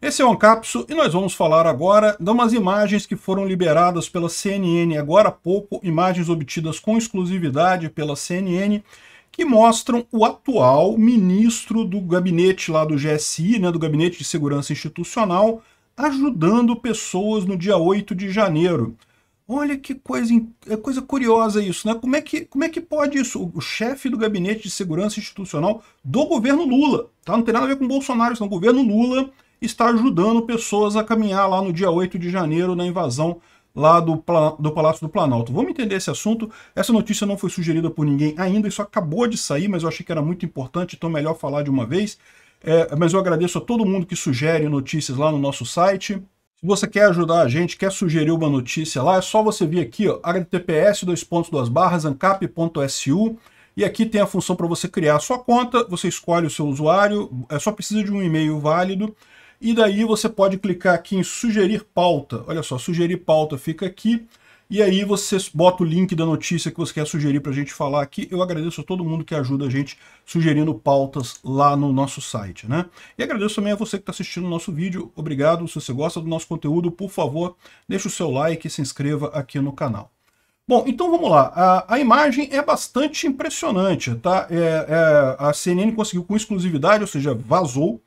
Esse é o Ancapsu e nós vamos falar agora de umas imagens que foram liberadas pela CNN agora há pouco, imagens obtidas com exclusividade pela CNN, que mostram o atual ministro do gabinete lá do GSI, né, do Gabinete de Segurança Institucional, ajudando pessoas no dia 8 de janeiro. Olha que coisa, é coisa curiosa isso, né? Como é, que, como é que pode isso? O chefe do Gabinete de Segurança Institucional do governo Lula, tá? Não tem nada a ver com Bolsonaro, isso não. O governo Lula está ajudando pessoas a caminhar lá no dia 8 de janeiro na invasão lá do, do Palácio do Planalto. Vamos entender esse assunto. Essa notícia não foi sugerida por ninguém ainda, isso acabou de sair, mas eu achei que era muito importante, então melhor falar de uma vez. É, mas eu agradeço a todo mundo que sugere notícias lá no nosso site. Se você quer ajudar a gente, quer sugerir uma notícia lá, é só você vir aqui, ó, https ancap.su e aqui tem a função para você criar a sua conta, você escolhe o seu usuário, é só precisa de um e-mail válido e daí você pode clicar aqui em sugerir pauta. Olha só, sugerir pauta fica aqui. E aí você bota o link da notícia que você quer sugerir para a gente falar aqui. Eu agradeço a todo mundo que ajuda a gente sugerindo pautas lá no nosso site, né? E agradeço também a você que está assistindo o nosso vídeo. Obrigado. Se você gosta do nosso conteúdo, por favor, deixe o seu like e se inscreva aqui no canal. Bom, então vamos lá. A, a, imagem é bastante impressionante, tá? É, é, a CNN conseguiu com exclusividade, ou seja, vazou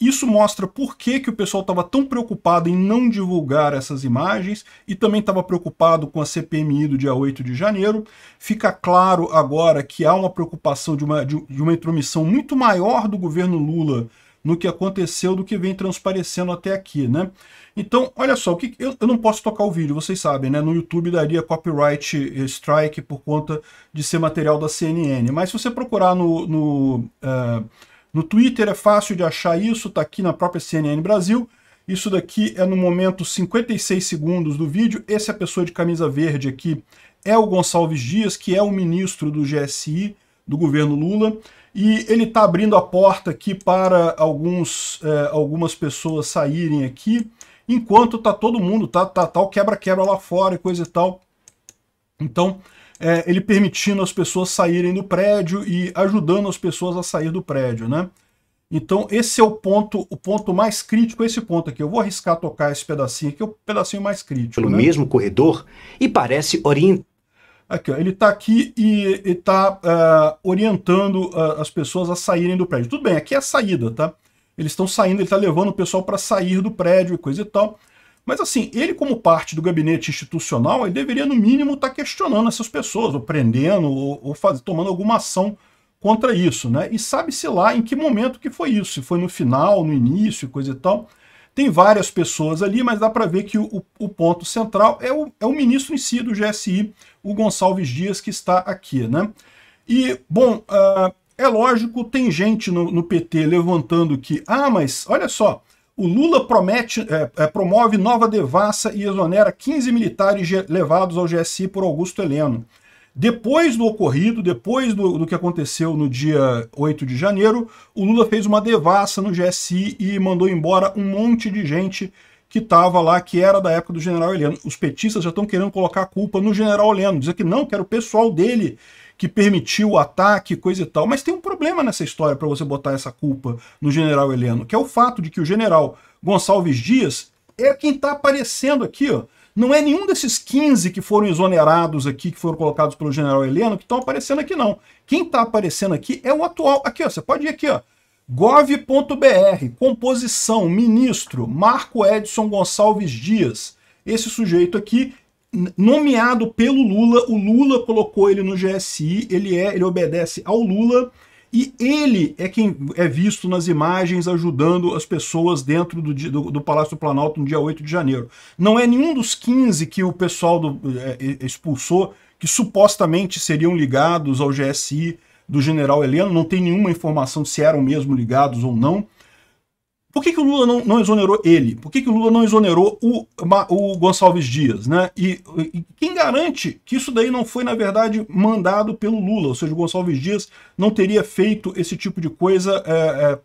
isso mostra por que, que o pessoal estava tão preocupado em não divulgar essas imagens e também estava preocupado com a CPMI do dia 8 de janeiro. Fica claro agora que há uma preocupação de uma, de, uma intromissão muito maior do governo Lula no que aconteceu do que vem transparecendo até aqui, né? Então, olha só, o que eu, eu, não posso tocar o vídeo, vocês sabem, né? No YouTube daria copyright eh, strike por conta de ser material da CNN. Mas se você procurar no, no uh, no Twitter é fácil de achar isso, está aqui na própria CNN Brasil. Isso daqui é no momento 56 segundos do vídeo. Essa é pessoa de camisa verde aqui é o Gonçalves Dias, que é o ministro do GSI do governo Lula. E ele está abrindo a porta aqui para alguns, é, algumas pessoas saírem aqui, enquanto tá todo mundo, tá, tá, tá o quebra-quebra lá fora e coisa e tal. Então, é, ele permitindo as pessoas saírem do prédio e ajudando as pessoas a sair do prédio, né? Então esse é o ponto, o ponto mais crítico, esse ponto aqui. Eu vou arriscar tocar esse pedacinho aqui, é o pedacinho mais crítico. Pelo né? mesmo corredor e parece orientar. Aqui, ó, ele está aqui e está uh, é, orientando uh, as pessoas a saírem do prédio. Tudo bem, aqui é a saída, tá? Eles estão saindo, ele está levando o pessoal para sair do prédio e coisa e tal. Mas assim, ele como parte do gabinete institucional, ele deveria no mínimo estar tá questionando essas pessoas, ou prendendo, ou, ou faz, tomando alguma ação contra isso, né? E sabe-se lá em que momento que foi isso, se foi no final, no início, coisa e tal. Tem várias pessoas ali, mas dá para ver que o, o, ponto central é o, é o ministro em si do GSI, o Gonçalves Dias, que está aqui, né? E, bom, uh, é lógico, tem gente no, no PT levantando que, ah, mas olha só, o Lula promete, é, é, promove nova devassa e exonera 15 militares levados ao GSI por Augusto Heleno. Depois do ocorrido, depois do, do, que aconteceu no dia 8 de janeiro, o Lula fez uma devassa no GSI e mandou embora um monte de gente que estava lá, que era da época do general Heleno. Os petistas já estão querendo colocar a culpa no general Heleno, dizer que não, que era o pessoal dele que permitiu o ataque, coisa e tal. Mas tem um problema nessa história para você botar essa culpa no general Heleno, que é o fato de que o general Gonçalves Dias é quem está aparecendo aqui, ó. Não é nenhum desses 15 que foram exonerados aqui, que foram colocados pelo general Heleno, que estão aparecendo aqui, não. Quem está aparecendo aqui é o atual. Aqui, ó, você pode ir aqui, ó gov.br, composição, ministro, Marco Edson Gonçalves Dias. Esse sujeito aqui, nomeado pelo Lula, o Lula colocou ele no GSI, ele é, ele obedece ao Lula, e ele é quem é visto nas imagens ajudando as pessoas dentro do, do, do, Palácio do Planalto no dia 8 de janeiro. Não é nenhum dos 15 que o pessoal do, é, é, expulsou, que supostamente seriam ligados ao GSI, do general Heleno, não tem nenhuma informação se eram mesmo ligados ou não. Por que, que o Lula não, não exonerou ele? Por que, que o Lula não exonerou o, o Gonçalves Dias? Né? E, e quem garante que isso daí não foi, na verdade, mandado pelo Lula? Ou seja, o Gonçalves Dias não teria feito esse tipo de coisa é, é,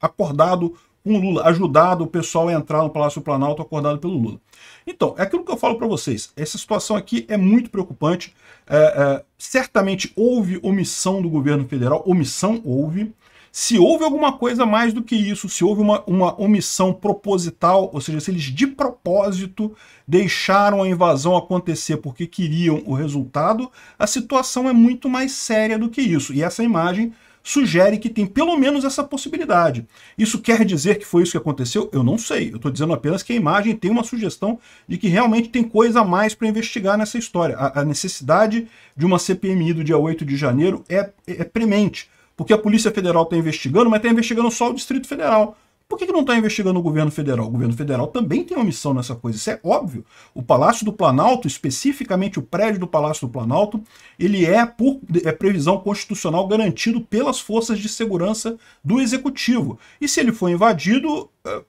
acordado com o Lula, ajudado o pessoal a entrar no Palácio Planalto acordado pelo Lula. Então, é aquilo que eu falo para vocês. Essa situação aqui é muito preocupante é, é, certamente houve omissão do governo federal, omissão houve. Se houve alguma coisa mais do que isso, se houve uma, uma omissão proposital, ou seja, se eles de propósito deixaram a invasão acontecer porque queriam o resultado, a situação é muito mais séria do que isso. E essa imagem sugere que tem pelo menos essa possibilidade. Isso quer dizer que foi isso que aconteceu? Eu não sei. Eu estou dizendo apenas que a imagem tem uma sugestão de que realmente tem coisa a mais para investigar nessa história. A, a, necessidade de uma CPMI do dia 8 de janeiro é, é premente. Porque a Polícia Federal está investigando, mas está investigando só o Distrito Federal. Por que, que não está investigando o governo federal? O governo federal também tem omissão nessa coisa, isso é óbvio. O Palácio do Planalto, especificamente o prédio do Palácio do Planalto, ele é, por é previsão constitucional, garantido pelas forças de segurança do Executivo. E se ele foi invadido, eh,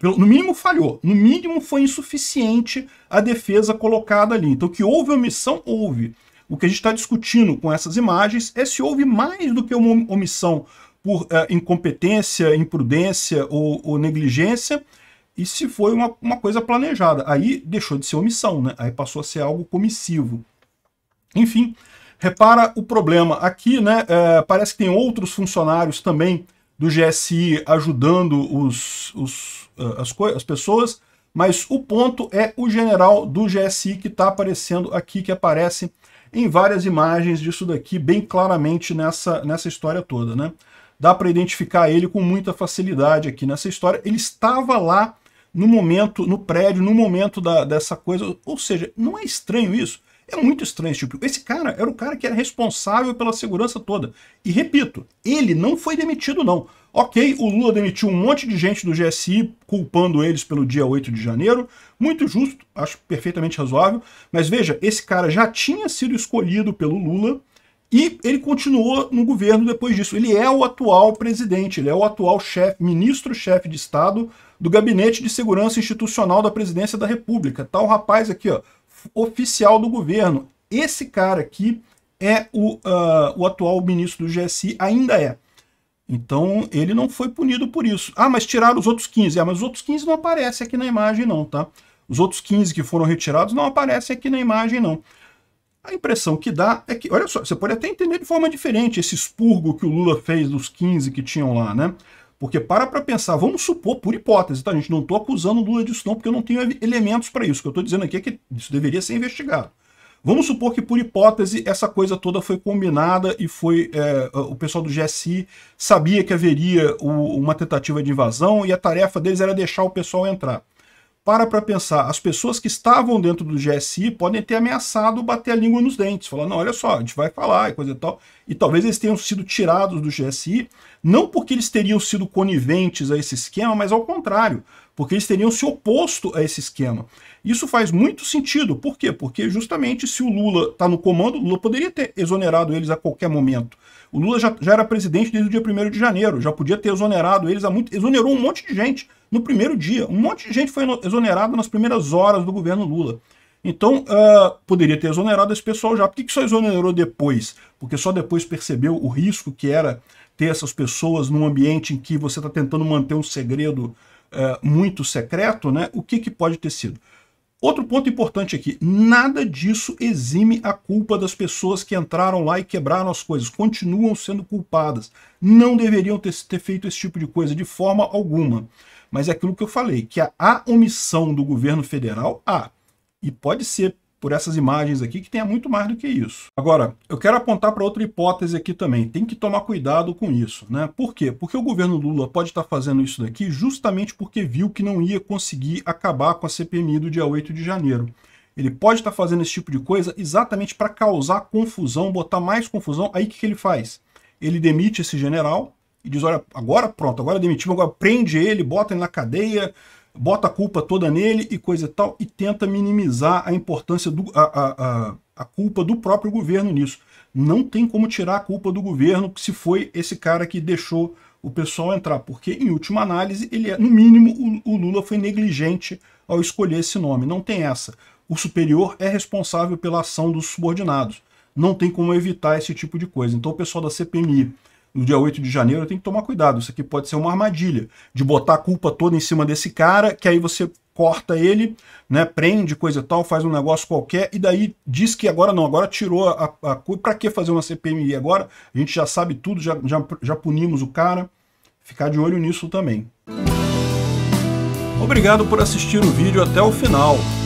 no mínimo falhou, no mínimo foi insuficiente a defesa colocada ali. Então que houve omissão, houve. O que a gente está discutindo com essas imagens é se houve mais do que uma omissão por uh, incompetência, imprudência ou, ou, negligência, e se foi uma, uma coisa planejada. Aí deixou de ser omissão, né? aí passou a ser algo comissivo. Enfim, repara o problema. Aqui né, eh, parece que tem outros funcionários também do GSI ajudando os, os, uh, as, as pessoas, mas o ponto é o general do GSI que está aparecendo aqui, que aparece em várias imagens disso daqui, bem claramente nessa, nessa história toda. Né? dá para identificar ele com muita facilidade aqui nessa história. Ele estava lá no momento, no prédio, no momento da, dessa coisa. Ou seja, não é estranho isso? É muito estranho esse tipo. Esse cara era o cara que era responsável pela segurança toda. E repito, ele não foi demitido, não. Ok, o Lula demitiu um monte de gente do GSI, culpando eles pelo dia 8 de janeiro. Muito justo, acho perfeitamente razoável. Mas veja, esse cara já tinha sido escolhido pelo Lula e ele continuou no governo depois disso. Ele é o atual presidente, ele é o atual chefe, ministro-chefe de Estado do Gabinete de Segurança Institucional da Presidência da República. Tá o rapaz aqui, ó, oficial do governo. Esse cara aqui é o, uh, o atual ministro do GSI, ainda é. Então ele não foi punido por isso. Ah, mas tiraram os outros 15. Ah, mas os outros 15 não aparecem aqui na imagem não, tá? Os outros 15 que foram retirados não aparecem aqui na imagem não. A impressão que dá é que, olha só, você pode até entender de forma diferente esse expurgo que o Lula fez dos 15 que tinham lá, né? Porque para para pensar, vamos supor, por hipótese, tá, gente? Não estou acusando o Lula disso não, porque eu não tenho elementos para isso. O que eu estou dizendo aqui é que isso deveria ser investigado. Vamos supor que, por hipótese, essa coisa toda foi combinada e foi é, o pessoal do GSI sabia que haveria o, uma tentativa de invasão e a tarefa deles era deixar o pessoal entrar para para pensar, as pessoas que estavam dentro do GSI podem ter ameaçado bater a língua nos dentes, falando, não, olha só, a gente vai falar e coisa e tal. E talvez eles tenham sido tirados do GSI, não porque eles teriam sido coniventes a esse esquema, mas ao contrário, porque eles teriam se oposto a esse esquema. Isso faz muito sentido. Por quê? Porque justamente se o Lula está no comando, o Lula poderia ter exonerado eles a qualquer momento. O Lula já, já era presidente desde o dia 1 de janeiro, já podia ter exonerado eles há muito. Exonerou um monte de gente no primeiro dia. Um monte de gente foi exonerado nas primeiras horas do governo Lula. Então, uh, poderia ter exonerado esse pessoal já. Por que, que só exonerou depois? Porque só depois percebeu o risco que era ter essas pessoas num ambiente em que você está tentando manter um segredo uh, muito secreto, né? O que, que pode ter sido? Outro ponto importante aqui, nada disso exime a culpa das pessoas que entraram lá e quebraram as coisas, continuam sendo culpadas. Não deveriam ter, ter feito esse tipo de coisa de forma alguma. Mas é aquilo que eu falei, que a, a omissão do governo federal há, e pode ser por essas imagens aqui, que tenha muito mais do que isso. Agora, eu quero apontar para outra hipótese aqui também. Tem que tomar cuidado com isso. Né? Por quê? Porque o governo Lula pode estar tá fazendo isso daqui justamente porque viu que não ia conseguir acabar com a CPMI do dia 8 de janeiro. Ele pode estar tá fazendo esse tipo de coisa exatamente para causar confusão, botar mais confusão. Aí o que, que ele faz? Ele demite esse general e diz, olha, agora pronto, agora demitimos, agora prende ele, bota ele na cadeia, bota a culpa toda nele e coisa e tal, e tenta minimizar a importância, do, a, a, a, a culpa do próprio governo nisso. Não tem como tirar a culpa do governo se foi esse cara que deixou o pessoal entrar, porque em última análise, ele é, no mínimo, o, o Lula foi negligente ao escolher esse nome. Não tem essa. O superior é responsável pela ação dos subordinados. Não tem como evitar esse tipo de coisa. Então o pessoal da CPMI no dia 8 de janeiro, tem que tomar cuidado. Isso aqui pode ser uma armadilha de botar a culpa toda em cima desse cara, que aí você corta ele, né, prende coisa tal, faz um negócio qualquer, e daí diz que agora não, agora tirou a, a culpa. Para que fazer uma CPMI agora? A gente já sabe tudo, já, já, já punimos o cara. Ficar de olho nisso também. Obrigado por assistir o vídeo até o final.